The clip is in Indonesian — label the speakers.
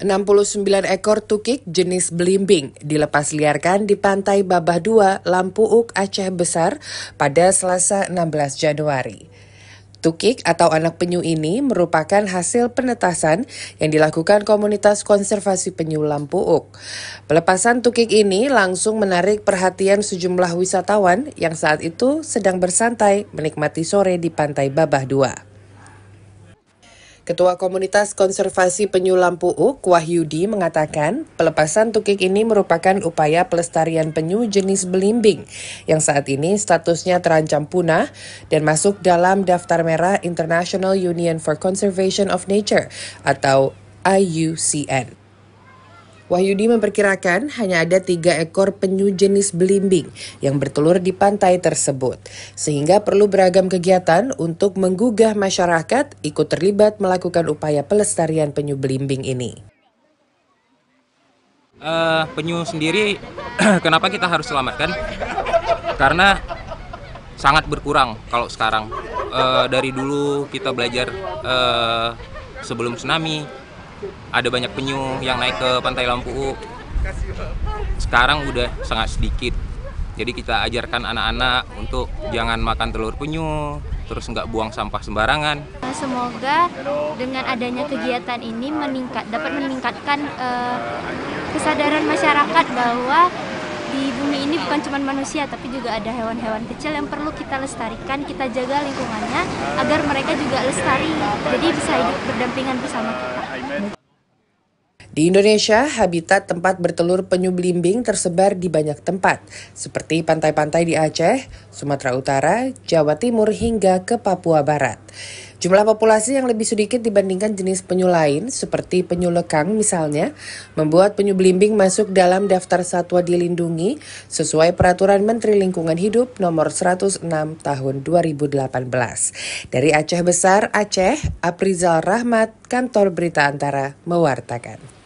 Speaker 1: 69 ekor tukik jenis belimbing dilepas liarkan di pantai Babah 2, Lampuuk, Aceh Besar pada Selasa 16 Januari. Tukik atau anak penyu ini merupakan hasil penetasan yang dilakukan komunitas konservasi penyu Lampuuk. Pelepasan tukik ini langsung menarik perhatian sejumlah wisatawan yang saat itu sedang bersantai menikmati sore di Pantai Babah 2. Ketua Komunitas Konservasi Penyu Lampu Uk, Wahyudi, mengatakan pelepasan tukik ini merupakan upaya pelestarian penyu jenis belimbing yang saat ini statusnya terancam punah dan masuk dalam daftar merah International Union for Conservation of Nature atau IUCN. Wahyudi memperkirakan hanya ada tiga ekor penyu jenis belimbing yang bertelur di pantai tersebut, sehingga perlu beragam kegiatan untuk menggugah masyarakat ikut terlibat melakukan upaya pelestarian penyu belimbing ini.
Speaker 2: Uh, penyu sendiri, kenapa kita harus selamatkan? Karena sangat berkurang kalau sekarang. Uh, dari dulu kita belajar uh, sebelum tsunami ada banyak penyu yang naik ke pantai Lampu sekarang udah sangat sedikit jadi kita ajarkan anak-anak untuk jangan makan telur penyu terus nggak buang sampah sembarangan nah,
Speaker 3: semoga dengan adanya kegiatan ini meningkat dapat meningkatkan eh,
Speaker 1: kesadaran masyarakat
Speaker 3: bahwa di bumi ini bukan cuma manusia tapi juga ada hewan-hewan kecil yang perlu kita lestarikan kita jaga lingkungannya agar mereka juga lestari jadi bisa hidup berdampingan bersama kita
Speaker 1: di Indonesia, habitat tempat bertelur penyu belimbing tersebar di banyak tempat, seperti pantai-pantai di Aceh, Sumatera Utara, Jawa Timur, hingga ke Papua Barat. Jumlah populasi yang lebih sedikit dibandingkan jenis penyu lain, seperti penyu lekang misalnya, membuat penyu belimbing masuk dalam daftar satwa dilindungi sesuai Peraturan Menteri Lingkungan Hidup Nomor 106 Tahun 2018. Dari Aceh Besar, Aceh, Aprizal Rahmat, Kantor Berita Antara, mewartakan.